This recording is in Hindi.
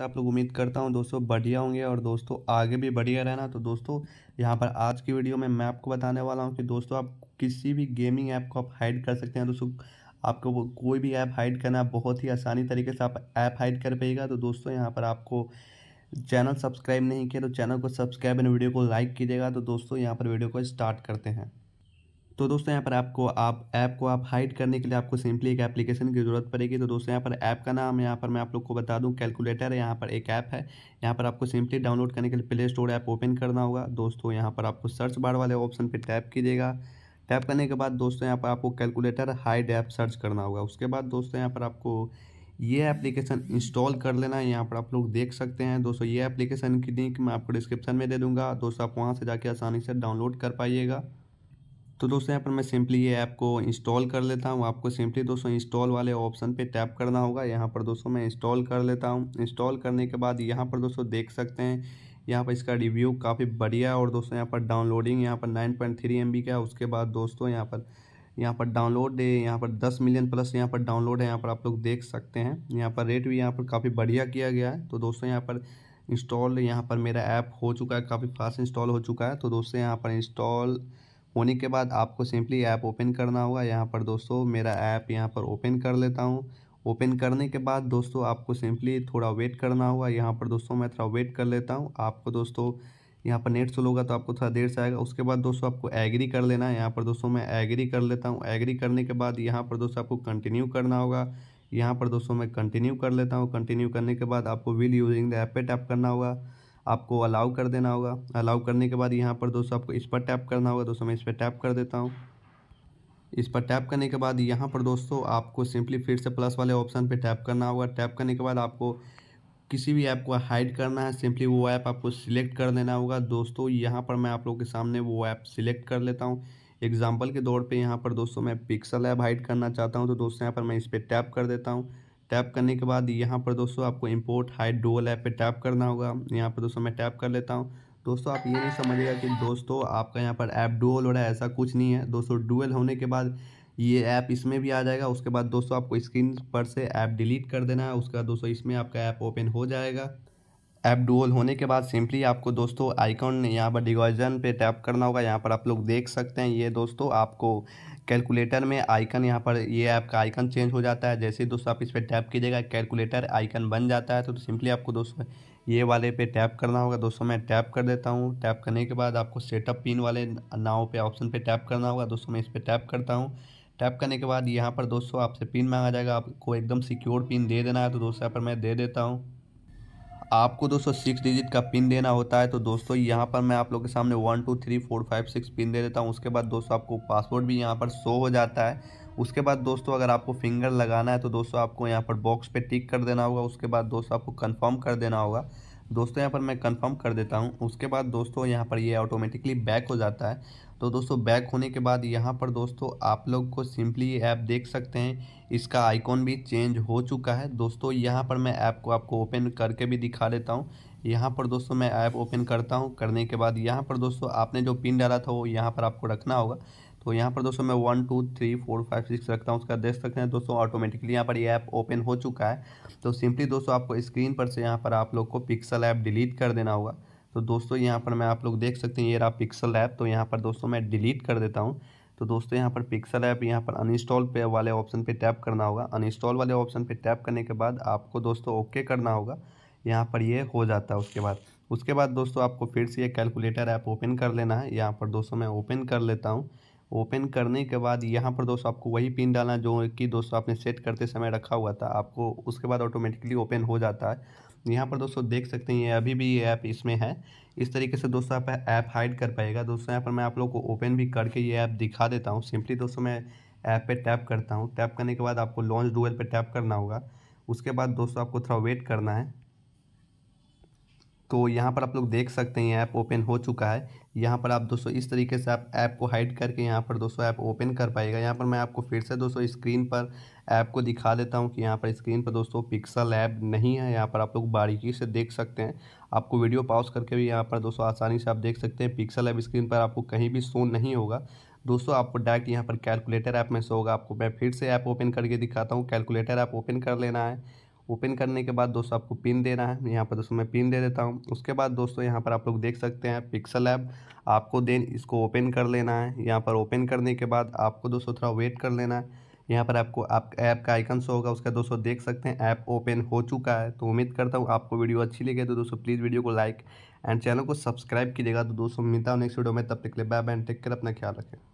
कैसे आप लोग उम्मीद करता हूँ दोस्तों बढ़िया होंगे और दोस्तों आगे भी बढ़िया रहना तो दोस्तों यहाँ पर आज की वीडियो में मैं आपको बताने वाला हूँ कि दोस्तों आप किसी भी गेमिंग ऐप को आप हाइड कर सकते हैं दोस्तों आपको वो कोई भी ऐप हाइड करना बहुत ही आसानी तरीके से आप ऐप हाइड कर पाएगा तो दोस्तों यहाँ पर आपको चैनल सब्सक्राइब नहीं किया तो चैनल को सब्सक्राइब एंड वीडियो को लाइक कीजिएगा तो दोस्तों यहाँ पर वीडियो को स्टार्ट करते हैं तो दोस्तों यहाँ पर आपको आप ऐप को आप हाइड करने के लिए आपको सिंपली एक एप्लीकेशन की ज़रूरत पड़ेगी तो दोस्तों यहाँ पर ऐप का नाम यहाँ पर मैं आप लोग को बता दूँ कैलकुलेटर है यहाँ पर एक ऐप है यहाँ पर आपको सिंपली डाउनलोड करने के लिए प्ले स्टोर ऐप ओपन करना होगा दोस्तों यहाँ पर आपको सर्च बार वाले ऑप्शन पर टैप कीजिएगा टैप करने के बाद दोस्तों यहाँ पर आपको कैलकुलेटर हाइड ऐप सर्च करना होगा उसके बाद दोस्तों यहाँ पर आपको ये एप्लीकेशन इंस्टॉल कर लेना है यहाँ पर आप लोग देख सकते हैं दोस्तों ये एप्लीकेशन की लिंक मैं आपको डिस्क्रिप्शन में दे दूंगा दोस्तों आप वहाँ से जाके आसानी से डाउनलोड कर पाइएगा तो दोस्तों यहाँ पर मैं सिंपली ये ऐप को इंस्टॉल कर लेता हूँ आपको सिंपली दोस्तों इंस्टॉल वाले ऑप्शन पे टैप करना होगा यहाँ पर दोस्तों मैं इंस्टॉल कर लेता हूँ इंस्टॉल करने के बाद यहाँ पर दोस्तों देख सकते हैं यहाँ पर इसका रिव्यू काफ़ी बढ़िया और दोस्तों यहाँ पर डाउनलोडिंग यहाँ पर nine point three M B का है उसके बाद दोस्तों यहाँ पर यहाँ पर डाउनलोड है यहाँ पर दस मिलियन प्लस यहाँ पर डाउनलोड है यहाँ पर आप लोग देख सकते हैं यहाँ पर रेट भी यहाँ पर काफ़ी बढ़िया किया गया है तो दोस्तों यहाँ पर इंस्टॉल यहाँ पर मेरा ऐप हो चुका है काफ़ी फास्ट इंस्टॉल हो चुका है तो दोस्तों यहाँ पर इंस्टॉल होने के बाद आपको सिंपली ऐप ओपन करना होगा यहाँ पर दोस्तों मेरा ऐप यहाँ पर ओपन कर लेता हूँ ओपन करने के बाद दोस्तों आपको सिंपली थोड़ा वेट करना होगा यहाँ पर दोस्तों मैं थोड़ा वेट कर लेता हूँ आपको दोस्तों यहाँ पर नेट स्लो होगा तो आपको थोड़ा देर से आएगा उसके बाद दोस्तों आपको एग्री कर लेना है यहाँ पर दोस्तों मैं एग्री कर लेता हूँ एग्री करने के बाद यहाँ पर दोस्तों आपको कंटिन्यू करना होगा यहाँ पर दोस्तों मैं कंटिन्यू कर लेता हूँ कंटिन्यू करने के बाद आपको विल यूजिंग द ऐप पे टैप करना होगा आपको अलाउ कर देना होगा अलाउ करने के बाद यहाँ पर दोस्तों आपको इस पर टैप करना होगा दोस्तों मैं इस पर टैप कर देता हूँ इस पर टैप करने के बाद यहाँ पर दोस्तों आपको सिंपली फिर से प्लस वाले ऑप्शन पे टैप करना होगा टैप करने के बाद आपको किसी भी ऐप को हाइड करना है सिंपली वो ऐप आपको सिलेक्ट कर लेना होगा दोस्तों यहाँ पर मैं आप लोगों के सामने वो ऐप सिलेक्ट कर लेता हूँ एग्जाम्पल के तौर पर यहाँ पर दोस्तों मैं पिक्सल ऐप हाइड करना चाहता हूँ तो दोस्तों यहाँ पर मैं इस पर टैप कर देता हूँ टैप करने के बाद यहाँ पर दोस्तों आपको इम्पोर्ट हाइट डोल ऐप पे टैप करना होगा यहाँ पर दोस्तों मैं टैप कर लेता हूँ दोस्तों आप ये नहीं समझिएगा कि दोस्तों आपका यहाँ पर ऐप डोल हो रहा है ऐसा कुछ नहीं है दोस्तों डुअल होने के बाद ये ऐप इसमें भी आ जाएगा उसके बाद दोस्तों आपको स्क्रीन पर से ऐप डिलीट कर देना है उसके बाद दोस्तों इसमें आपका ऐप ओपन हो जाएगा ऐप डुअल होने के बाद सिंपली आपको दोस्तों आइकॉन ने यहाँ पर डिगोजन पे टैप करना होगा यहाँ पर आप लोग देख सकते हैं ये दोस्तों आपको कैलकुलेटर में आइकन यहाँ पर ये ऐप का आइकन चेंज हो जाता है जैसे दोस्तों आप इस पर टैप कीजिएगा कैलकुलेटर आइकन बन जाता है तो, तो सिंपली आपको दोस्तों ये वाले पे टैप करना होगा दोस्तों मैं टैप कर देता हूँ टैप करने के बाद आपको सेटअप पिन वाले नाव पे ऑप्शन पे टैप करना होगा दोस्तों मैं इस पर टैप करता हूँ टैप करने के बाद यहाँ पर दोस्तों आपसे पिन मांगा जाएगा आपको एकदम सिक्योर पिन दे देना है तो दोस्तों यहाँ पर मैं दे देता हूँ आपको दोस्तों सिक्स डिजिट का पिन देना होता है तो दोस्तों यहाँ पर मैं आप लोग के सामने one two three four five six pin दे देता हूँ उसके बाद दोस्तों आपको पासवर्ड भी यहाँ पर शो हो जाता है उसके बाद दोस्तों अगर आपको फिंगर लगाना है तो दोस्तों आपको यहाँ पर बॉक्स पे टिक कर देना होगा उसके बाद दोस्तों आपको कंफर्म कर देना होगा दोस्तों यहाँ पर मैं कंफर्म कर देता हूँ उसके बाद दोस्तों यहाँ पर ये यह ऑटोमेटिकली बैक हो जाता है तो दोस्तों बैक होने के बाद यहाँ पर दोस्तों आप लोग को सिंपली ये ऐप देख सकते हैं इसका आइकॉन भी चेंज हो चुका है दोस्तों यहाँ पर मैं ऐप को आपको ओपन करके भी दिखा देता हूँ यहाँ पर दोस्तों मैं ऐप ओपन करता हूँ करने के बाद यहाँ पर दोस्तों आपने जो पिन डाला था वो यहाँ पर आपको रखना होगा तो यहाँ पर दोस्तों मैं one two three four five six रखता हूँ उसका देख सकते हैं दोस्तों ऑटोमेटिकली यहाँ पर ये ऐप ओपन हो चुका है तो सिंपली दोस्तों आपको स्क्रीन पर से यहाँ पर आप लोग को पिक्सल ऐप डिलीट कर देना होगा तो दोस्तों यहाँ पर मैं आप लोग देख सकते हैं ये रहा पिक्सल ऐप तो यहाँ पर दोस्तों मैं डिलीट कर देता हूँ तो दोस्तों यहाँ पर पिक्सल ऐप यहाँ पर अनइंस्टॉल पे वाले ऑप्शन पे टैप करना होगा अनइंस्टॉल वाले ऑप्शन पे टैप करने के बाद आपको दोस्तों ओके करना होगा यहाँ पर ये हो जाता है उसके बाद उसके बाद दोस्तों आपको फिर से ये कैलकुलेटर ऐप ओपन कर लेना है यहाँ पर दोस्तों मैं ओपन कर लेता हूँ ओपन करने के बाद यहाँ पर दोस्तों आपको वही पिन डालना जो कि दोस्तों आपने सेट करते समय रखा हुआ था आपको उसके बाद ऑटोमेटिकली ओपन हो जाता है यहाँ पर दोस्तों देख सकते हैं अभी भी ये ऐप इसमें है इस तरीके से दोस्तों आप ऐप हाइड कर पाएगा दोस्तों यहाँ पर मैं आप लोग को ओपन भी करके ये ऐप दिखा देता हूँ सिंपली दोस्तों मैं ऐप पर टैप करता हूँ टैप करने के बाद आपको लॉन्च डूएल पर टैप करना होगा उसके बाद दोस्तों आपको थोड़ा वेट करना है तो यहाँ पर आप लोग देख सकते हैं ऐप ओपन हो चुका है यहाँ पर आप दोस्तों इस तरीके से आप ऐप को हाइड करके यहाँ पर दोस्तों ऐप ओपन कर पाएगा यहाँ पर मैं आपको फिर से दोस्तों स्क्रीन पर ऐप को दिखा देता हूँ कि यहाँ पर स्क्रीन पर दोस्तों पिक्सल ऐप नहीं है यहाँ पर आप लोग बारीकी से देख सकते हैं आपको वीडियो पॉज करके भी यहाँ पर दोस्तों आसानी से आप देख सकते हैं पिक्सल ऐप स्क्रीन पर आपको कहीं भी शो नहीं होगा दोस्तों आपको डायरेक्ट यहाँ पर कैलकुलेटर ऐप में शो होगा आपको मैं फिर से ऐप ओपन करके दिखाता हूँ कैलकुलेटर ऐप ओपन कर लेना है ओपन करने के बाद दोस्तों आपको पिन देना है यहाँ पर दोस्तों मैं पिन दे देता हूँ उसके बाद दोस्तों यहाँ पर आप लोग देख सकते हैं पिक्सल ऐप आपको देन इसको ओपन कर लेना है यहाँ पर ओपन करने के बाद आपको दोस्तों थोड़ा वेट कर लेना है यहाँ पर आपको आप ऐप का आइकन शो होगा उसका दोस्तों देख सकते हैं ऐप ओपन हो चुका है तो उम्मीद करता हूँ आपको वीडियो अच्छी लगी तो दोस्तों प्लीज़ वीडियो को लाइक एंड चैनल को सब्सक्राइब कीजिएगा तो दोस्तों मिलता हूँ नेक्स्ट वीडियो में तब तक लिए बाय बाय एंड टेक कर अपना ख्याल रखें